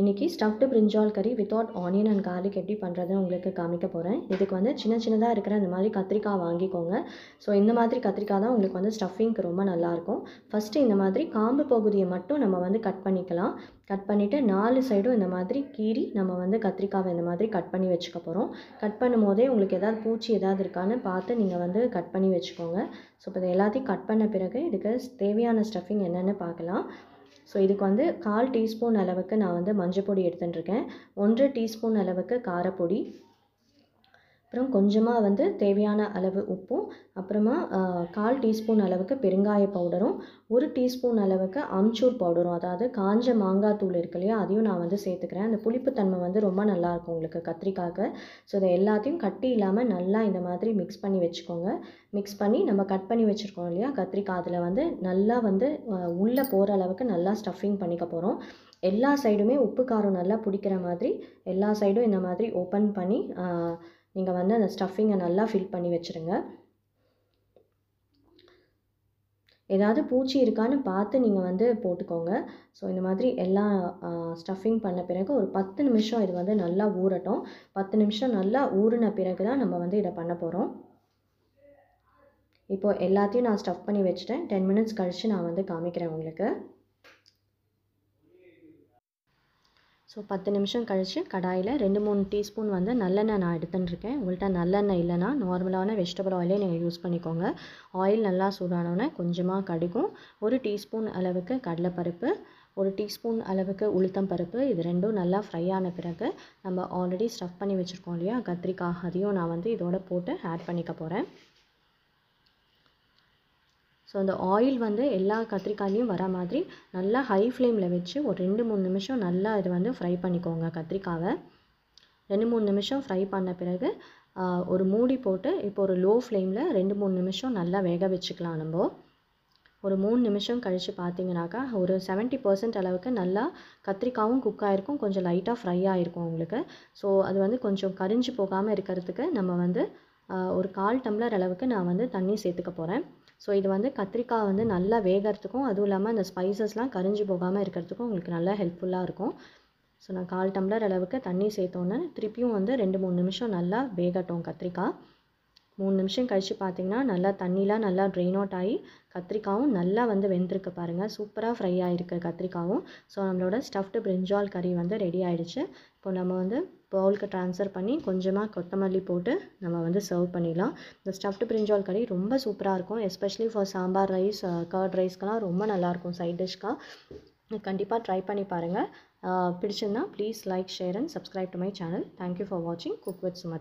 இன்றைக்கி ஸ்டஃப்டு பிரிஞ்சால் கறி without onion and garlic எப்படி பண்ணுறதுன்னு உங்களுக்கு காமிக்க போகிறேன் இதுக்கு வந்து சின்ன சின்னதாக இருக்கிற இந்த மாதிரி கத்திரிக்காய் வாங்கிக்கோங்க ஸோ இந்த மாதிரி கத்திரிக்காய் தான் உங்களுக்கு வந்து ஸ்டஃபிங்க்கு ரொம்ப நல்லாயிருக்கும் ஃபஸ்ட்டு இந்த மாதிரி காம்பு பகுதியை மட்டும் நம்ம வந்து கட் பண்ணிக்கலாம் கட் பண்ணிவிட்டு நாலு சைடும் இந்த மாதிரி கீறி நம்ம வந்து கத்திரிக்காவை இந்த மாதிரி கட் பண்ணி வச்சுக்க போகிறோம் கட் பண்ணும் போதே உங்களுக்கு எதாவது பூச்சி எதாவது இருக்கான்னு பார்த்து நீங்கள் வந்து கட் பண்ணி வச்சுக்கோங்க ஸோ இப்போ இதை எல்லாத்தையும் கட் பண்ண பிறகு இதுக்கு தேவையான ஸ்டஃபிங் என்னென்னு பார்க்கலாம் ஸோ இதுக்கு வந்து கால் டீஸ்பூன் அளவுக்கு நான் வந்து மஞ்சள் பொடி எடுத்துட்டுருக்கேன் ஒன்று டீஸ்பூன் அளவுக்கு காரப்பொடி அப்புறம் கொஞ்சமாக வந்து தேவையான அளவு உப்பும் அப்புறமா கால் டீஸ்பூன் அளவுக்கு பெருங்காய பவுடரும் ஒரு டீஸ்பூன் அளவுக்கு அம்ச்சூர் பவுடரும் அதாவது காஞ்ச மாங்காய் தூள் இருக்கு இல்லையா அதையும் நான் வந்து சேர்த்துக்கிறேன் அந்த புளிப்புத்தன்மை வந்து ரொம்ப நல்லாயிருக்கும் உங்களுக்கு கத்திரிக்காய்க்கு ஸோ இதை எல்லாத்தையும் கட்டி இல்லாமல் நல்லா இந்த மாதிரி மிக்ஸ் பண்ணி வச்சுக்கோங்க மிக்ஸ் பண்ணி நம்ம கட் பண்ணி வச்சுருக்கோம் இல்லையா கத்திரிக்காய் அதில் வந்து நல்லா வந்து உள்ளே போகிற அளவுக்கு நல்லா ஸ்டஃபிங் பண்ணிக்க போகிறோம் எல்லா சைடுமே உப்பு காரம் நல்லா பிடிக்கிற மாதிரி எல்லா சைடும் இந்த மாதிரி ஓப்பன் பண்ணி நீங்கள் வந்து அந்த ஸ்டஃபிங்கை நல்லா ஃபில் பண்ணி வச்சுருங்க ஏதாவது பூச்சி இருக்கான்னு பார்த்து நீங்கள் வந்து போட்டுக்கோங்க ஸோ இந்த மாதிரி எல்லாம் ஸ்டஃபிங் பண்ண பிறகு ஒரு பத்து நிமிஷம் இது வந்து நல்லா ஊறட்டும் பத்து நிமிஷம் நல்லா ஊறின பிறகு தான் நம்ம வந்து இதை பண்ண போகிறோம் இப்போது எல்லாத்தையும் நான் ஸ்டஃப் பண்ணி வச்சுட்டேன் டென் மினிட்ஸ் கழித்து நான் வந்து காமிக்கிறேன் உங்களுக்கு ஸோ பத்து நிமிஷம் கழித்து கடாயில் ரெண்டு மூணு டீஸ்பூன் வந்து நல்லெண்ணெய் நான் எடுத்துட்டுருக்கேன் உங்கள்கிட்ட நல்லெண்ணெய் இல்லைனா நார்மலான வெஜிடபிள் ஆயிலே நீங்கள் யூஸ் பண்ணிக்கோங்க ஆயில் நல்லா சூடானோடனே கொஞ்சமாக கடுகும் ஒரு டீஸ்பூன் அளவுக்கு கடலைப்பருப்பு ஒரு டீஸ்பூன் அளவுக்கு உளுத்தம் பருப்பு இது ரெண்டும் நல்லா ஃப்ரை ஆன பிறகு நம்ம ஆல்ரெடி ஸ்டஃப் பண்ணி வச்சுருக்கோம் இல்லையா கத்திரிக்காய் அதையும் நான் வந்து இதோட போட்டு ஆட் பண்ணிக்க போகிறேன் ஸோ அந்த ஆயில் வந்து எல்லா கத்திரிக்காயிலையும் வர மாதிரி நல்லா ஹை ஃப்ளேமில் வச்சு ஒரு ரெண்டு மூணு நிமிஷம் நல்லா இது வந்து ஃப்ரை பண்ணிக்கோங்க கத்திரிக்காவை ரெண்டு மூணு நிமிஷம் ஃப்ரை பண்ண பிறகு ஒரு மூடி போட்டு இப்போ ஒரு லோ ஃப்ளேமில் ரெண்டு மூணு நிமிஷம் நல்லா வேக வச்சுக்கலாம் நம்ம ஒரு மூணு நிமிஷம் கழித்து பார்த்தீங்கன்னாக்கா ஒரு செவன்ட்டி பர்சன்ட் அளவுக்கு நல்லா கத்திரிக்காவும் குக் ஆகிருக்கும் கொஞ்சம் லைட்டாக ஃப்ரை ஆகிருக்கும் உங்களுக்கு ஸோ அது வந்து கொஞ்சம் கரிஞ்சு போகாமல் இருக்கிறதுக்கு நம்ம வந்து ஒரு கால் டம்ளர் அளவுக்கு நான் வந்து தண்ணி சேர்த்துக்க போகிறேன் ஸோ இது வந்து கத்திரிக்காய் வந்து நல்லா வேகிறதுக்கும் அதுவும் இல்லாமல் அந்த ஸ்பைசஸ்லாம் கரிஞ்சு போகாமல் இருக்கிறதுக்கும் உங்களுக்கு நல்லா ஹெல்ப்ஃபுல்லாக இருக்கும் ஸோ நான் கால் டம்ளர் அளவுக்கு தண்ணி சேர்த்தோன்னே திருப்பியும் வந்து ரெண்டு மூணு நிமிஷம் நல்லா வேகட்டும் கத்திரிக்காய் மூணு நிமிஷம் கழித்து பார்த்தீங்கன்னா நல்லா தண்ணிலாம் நல்லா ட்ரெயின் அவுட் ஆகி கத்திரிக்காவும் நல்லா வந்து வெந்திருக்கு பாருங்கள் சூப்பராக ஃப்ரை ஆகிருக்கு கத்திரிக்காவும் ஸோ நம்மளோட ஸ்டஃப்டு பிரிஞ்சால் கறி வந்து ரெடி ஆகிடுச்சு இப்போ நம்ம வந்து பவுலுக்கு ட்ரான்ஸ்ஃபர் பண்ணி கொஞ்சமாக கொத்தமல்லி போட்டு நம்ம வந்து சர்வ் பண்ணிடலாம் இந்த ஸ்டஃப்டு பிரிஞ்சால் கறி ரொம்ப சூப்பராக இருக்கும் especially for sambar rice curd ரைஸ்க்கெலாம் ரொம்ப நல்லாயிருக்கும் சைட் டிஷ்க்காக கண்டிப்பாக ட்ரை பண்ணி பாருங்கள் பிடிச்சிருந்தா please like share and subscribe to my channel thank you for வாட்சிங் குக் வித் சுமதி